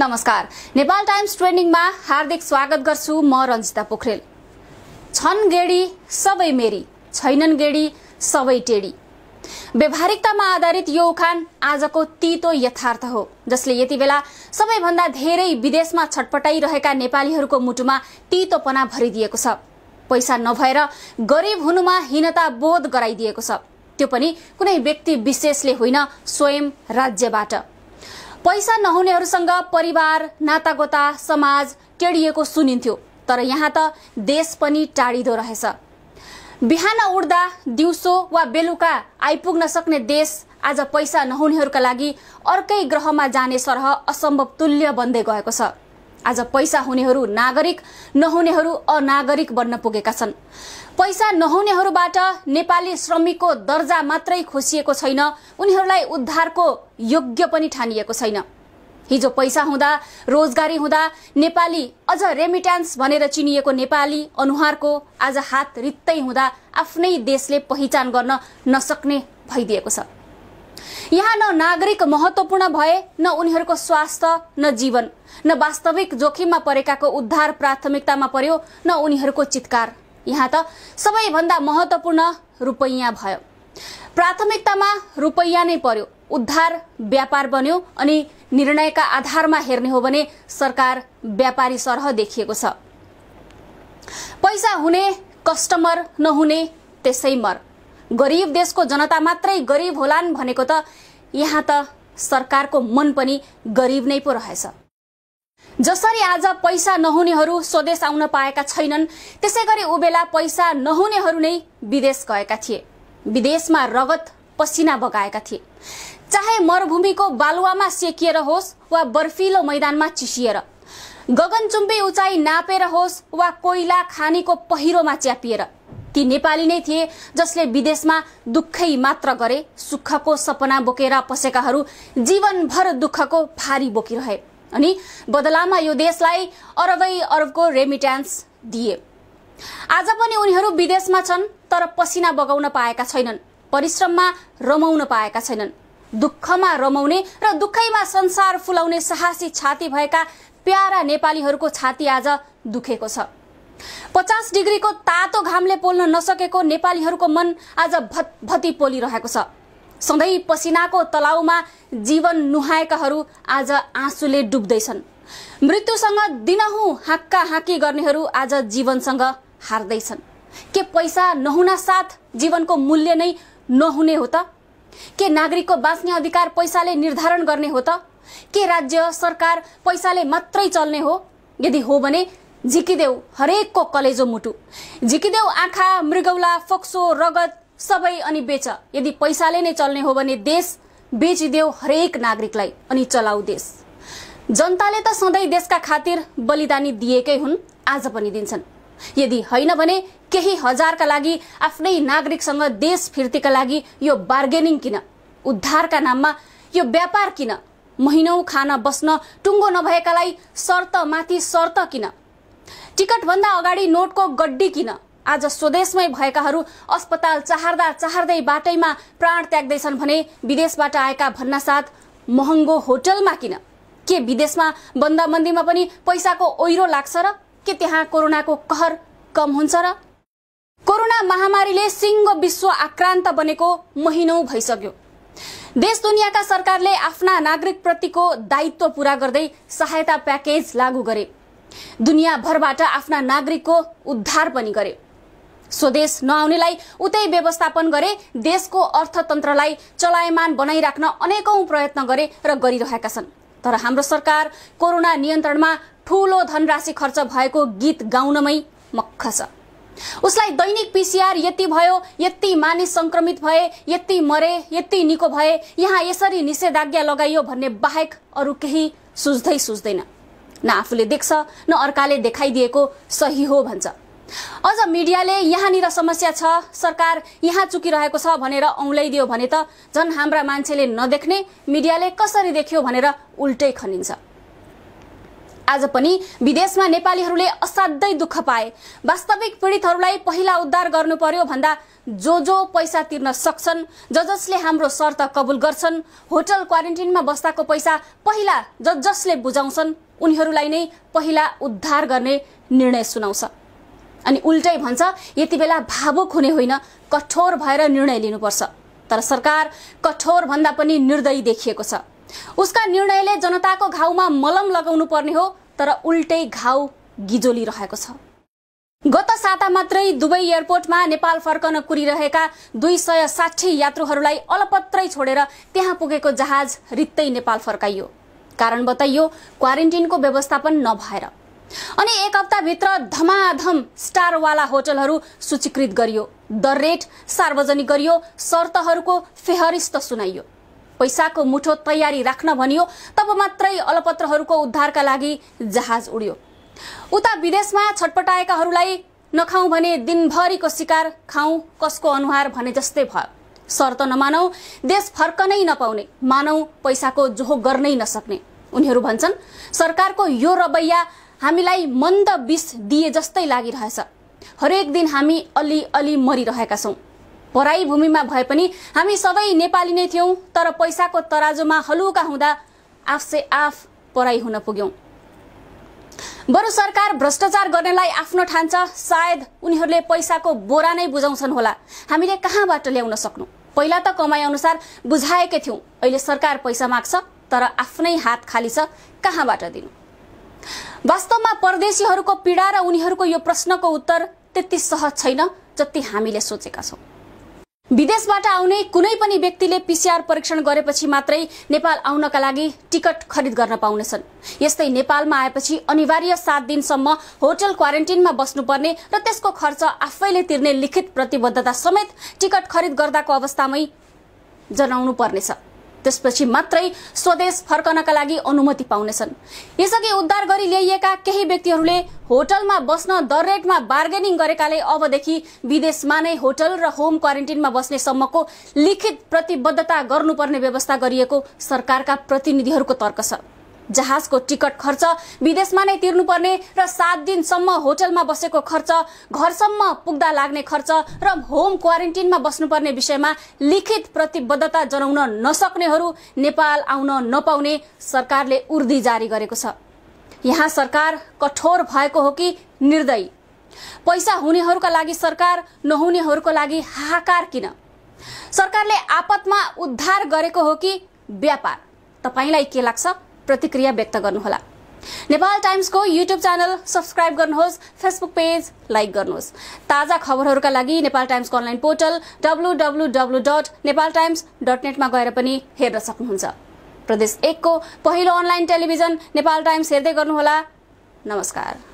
नमस्कार नेपाल टाइम्स ट्रेन्डिङमा हार्दिक स्वागत गर्छु म रञ्जिता पोखरेल छन् गेडी सबै मेरी छैनन् गेडी सबै टेडी व्यवहारिकतामा आधारित यो उखान आजको तितो यथार्थ हो जसले यति बेला सबैभन्दा धेरै विदेशमा छटपटाइरहेका नेपालीहरूको मुटुमा तितोपना भरिदिएको छ पैसा नभएर गरिब हुनुमा हीनता बोध गराइदिएको छ त्यो पनि कुनै व्यक्ति विशेषले होइन स्वयं राज्यबाट पैसा नहुनेहरूसँग परिवार नातागोता समाज टेडिएको सुनिन्थ्यो तर यहाँ त देश पनि टाढिँदो रहेछ बिहान उड्दा दिउँसो वा बेलुका आइपुग्न सक्ने देश आज पैसा नहुनेहरूका लागि अर्कै ग्रहमा जाने सरह असम्भव तुल्य बन्दै गएको छ आज पैसा हुनेहरू नागरिक नहुनेहरू अनागरिक बन्न पुगेका छन् पैसा नहुनेहरूबाट नेपाली श्रमिकको दर्जा मात्रै खोसिएको छैन उनीहरूलाई उद्धारको योग्य पनि ठानिएको छैन हिजो पैसा हुँदा रोजगारी हुँदा नेपाली अझ रेमिट्यान्स भनेर चिनिएको नेपाली अनुहारको आज हात रित्तै हुँदा आफ्नै देशले पहिचान गर्न नसक्ने भइदिएको छ यहाँ न नागरिक महत्वपूर्ण भए न उनीहरूको स्वास्थ्य न जीवन न वास्तविक जोखिममा परेकाको उद्धार प्राथमिकतामा पर्यो न उनीहरूको चितकार यहाँ त सबैभन्दा महत्त्वपूर्ण रुपैयाँ भयो प्राथमिकतामा रुपैयाँ नै पर्यो उद्धार व्यापार बन्यो अनि निर्णयका आधारमा हेर्ने हो भने सरकार व्यापारी सरह देखिएको छ पैसा हुने कस्टमर नहुने त्यसै मर गरिब देशको जनता मात्रै गरीब होलान् भनेको त यहाँ त सरकारको मन पनि गरीब नै पो रहेछ जसरी आज पैसा नहुनेहरू स्वदेश आउन पाएका छैनन् त्यसै गरी उबेला पैसा नहुनेहरू नै विदेश गएका थिए विदेशमा रगत पसिना बगाएका थिए चाहे मरुभूमिको बालुवामा सेकिएर होस् वा बर्फिलो मैदानमा चिसिएर गगनचुम्बी उचाइ नापेर होस् वा कोइला खानीको पहिरोमा च्यापिएर ती नेपाली नै थिए जसले विदेशमा दुःखै मात्र गरे सुखको सपना बोकेर पसेकाहरू जीवनभर दुःखको फारी बोकिरहे अनि बदलामा यो देशलाई अरबै अरबको रेमिट्यान्स दिए आज पनि उनीहरू विदेशमा छन् तर पसिना बगाउन पाएका छैनन् परिश्रममा रमाउन पाएका छैनन् दुःखमा रमाउने र दुःखैमा संसार फुलाउने साहसी छाती भएका प्यारा नेपालीहरूको छाती आज दुखेको छ पचास डिग्रीको तातो घामले पोल्न नसकेको नेपालीहरूको मन आज भत्भती पोलिरहेको छ सधैँ पसिनाको तलाउमा जीवन नुहाएकाहरू आज आँसुले डुब्दैछन् मृत्युसँग दिनहुँ हाक्का हाँकी गर्नेहरू आज जीवनसँग हार्दैछन् के पैसा नहुना साथ जीवनको मूल्य नै नहुने हो त के नागरिकको बाँच्ने अधिकार पैसाले निर्धारण गर्ने हो त के राज्य सरकार पैसाले मात्रै चल्ने हो यदि हो भने झिकिदेऊ हरेकको कलेजो मुटु झिकिदेऊ आँखा मृगौला फोक्सो रगत सबै अनि बेच यदि पैसाले नै चल्ने हो भने देश बेचिदेऊ हरेक नागरिकलाई अनि चलाऊ देश जनताले त सधैँ देशका खातिर बलिदानी दिएकै हुन् आज पनि दिन्छन् यदि होइन भने केही हजारका लागि आफ्नै नागरिकसँग देश फिर्तीका लागि यो बार्गेनिङ किन उद्धारका नाममा यो व्यापार किन महिनौ खान बस्न टुङ्गो नभएकालाई शर्तमाथि शर्त किन टिकट भन्दा अगाडि नोटको गड्डी किन आज स्वदेशमै भएकाहरू अस्पताल चाहर्दा चाहर्दै बाटैमा प्राण त्याग्दैछन् भने विदेशबाट आएका भन्नासाथ महँगो होटलमा किन के विदेशमा बन्दाबन्दीमा पनि पैसाको ओहिरो लाग्छ र के त्यहाँ कोरोनाको कहर कम हुन्छ र कोरोना महामारीले सिङ्गो विश्व आक्रान्त बनेको महिनौ भइसक्यो देश दुनियाँका सरकारले आफ्ना नागरिक प्रतिको दायित्व पूरा गर्दै सहायता प्याकेज लागू गरे दुनियाँभरबाट आफ्ना नागरिकको उद्धार पनि गरे स्वदेश नआउनेलाई उतै व्यवस्थापन गरे देशको अर्थतन्त्रलाई चलायमान बनाइराख्न अनेकौं प्रयत्न गरे र गरिरहेका छन् तर हाम्रो सरकार कोरोना नियन्त्रणमा ठूलो धनराशि खर्च भएको गीत गाउनमै मख छ उसलाई दैनिक पीसीआर यति भयो यति मानिस संक्रमित भए यति मरे यति निको भए यहाँ यसरी निषेधाज्ञा लगाइयो भन्ने बाहेक अरू केही सुझ्दै सुझ्दैन न आफूले देख्छ न अर्काले देखाइदिएको सही हो भन्छ अझ मिडियाले यहाँनिर समस्या छ सरकार यहाँ चुकिरहेको छ भनेर औँलाइदियो भने त झन् हाम्रा मान्छेले नदेख्ने मिडियाले कसरी देख्यो भनेर उल्टै खनिन्छ आज पनि विदेशमा नेपालीहरूले असाध्यै दुःख पाए वास्तविक पीडितहरूलाई पहिला उद्धार गर्नु पर्यो भन्दा जो जो पैसा तिर्न सक्छन् ज जसले हाम्रो शर्त कबुल गर्छन् होटल क्वारेन्टिनमा बस्दाको पैसा पहिला ज जसले बुझाउँछन् उनीहरूलाई नै पहिला उद्धार गर्ने निर्णय सुनाउँछ अनि उल्टै भन्छ यति बेला भावुक हुने होइन कठोर भएर निर्णय लिनुपर्छ तर सरकार कठोर भन्दा पनि निर्दयी देखिएको छ उसका निर्णयले जनताको घाउमा मलम लगाउनु पर्ने हो तर उल्टै घाउ गिजोली गिजोलिरहेको छ गत साता मात्रै दुवै एयरपोर्टमा नेपाल फर्कन कुरिरहेका दुई सय साठी यात्रुहरूलाई अलपत्रै छोडेर त्यहाँ पुगेको जहाज रित्तै नेपाल फर्काइयो कारण बताइयो क्वारेन्टिनको व्यवस्थापन नभएर अनि एक हप्ताभित्र धमाधम स्टारवाला होटलहरू सूचीकृत गरियो दर रेट सार्वजनिक गरियो शर्तहरूको फेहरिस्त सुनाइयो पैसाको मुठो तयारी राख्न भनियो तब मात्रै अलपत्रहरूको उद्धारका लागि जहाज उड्यो उता विदेशमा छटपटाएकाहरूलाई नखाउँ भने दिनभरिको शिकार खाउँ कसको अनुहार भने जस्तै भयो शर्त नमानौ देश फर्कनै नपाउने मानौ पैसाको जोहो गर्नै नसक्ने उनीहरू भन्छन् सरकारको यो रवैया हामीलाई मन्द विष दिए जस्तै लागिरहेछ हरेक दिन हामी अलि अलि मरिरहेका छौँ पराई भूमिमा भए पनि हामी सबै नेपाली नै ने थियौँ तर पैसाको तराजुमा हलुका हुँदा आफसे आफ पराई हुन पुग्यौँ बरु सरकार भ्रष्टाचार गर्नेलाई आफ्नो ठान्छ सायद उनीहरूले पैसाको बोरा नै बुझाउँछन् होला हामीले कहाँबाट ल्याउन सक्नु पहिला त कमाइ अनुसार बुझाएकै थियौँ अहिले सरकार पैसा माग्छ तर आफ्नै हात खाली छ कहाँबाट दिनु वास्तवमा परदेशीहरूको पीडा र उनीहरूको यो प्रश्नको उत्तर त्यति सहज छैन जति हामीले सोचेका छौँ विदेशबाट आउने कुनै पनि व्यक्तिले पीसीआर परीक्षण गरेपछि मात्रै नेपाल आउनका लागि टिकट खरिद गर्न पाउनेछन् यस्तै नेपालमा आएपछि अनिवार्य सात दिनसम्म होटल क्वारेन्टिनमा बस्नुपर्ने र त्यसको खर्च आफैले तिर्ने लिखित प्रतिबद्धता समेत टिकट खरिद गर्दाको अवस्थामै जनाउनु पर्नेछ त्यसपछि मात्रै स्वदेश फर्कनका लागि अनुमति पाउनेछन् यसअघि उद्धार गरी ल्याइएका केही व्यक्तिहरूले होटलमा बस्न दर रेटमा बार्गेनिङ गरेकाले अबदेखि विदेशमा नै होटल र होम क्वारेन्टिनमा बस्ने सम्मको लिखित प्रतिबद्धता गर्नुपर्ने व्यवस्था गरिएको सरकारका प्रतिनिधिहरूको तर्क छ जहाजको टिकट खर्च विदेशमा नै तिर्नुपर्ने र सात दिनसम्म होटलमा बसेको खर्च घरसम्म पुग्दा लाग्ने खर्च र होम क्वारेन्टिनमा बस्नुपर्ने विषयमा लिखित प्रतिबद्धता जनाउन नसक्नेहरू नेपाल आउन नपाउने सरकारले उर्दी जारी गरेको छ यहाँ सरकार कठोर भएको हो कि निर्दय पैसा हुनेहरूका लागि सरकार नहुनेहरूको लागि हाहाकार किन सरकारले आपतमा उद्धार गरेको हो कि व्यापार तपाईँलाई के लाग्छ प्रतिक्रिया व्यक्त गर्नुहोला नेपाल टाइम्सको युट्युब च्यानल सब्सक्राइब गर्नुहोस् फेसबुक पेज लाइक गर्नुहोस् ताजा खबरहरूका लागि नेपाल टाइम्सको online portal W dot Nepal Times dot नेटमा गएर पनि हेर्न सक्नुहुन्छ प्रदेश एकको पहिलो अनलाइन टेलिभिजन नेपाल टाइम्स हेर्दै गर्नुहोला नमस्कार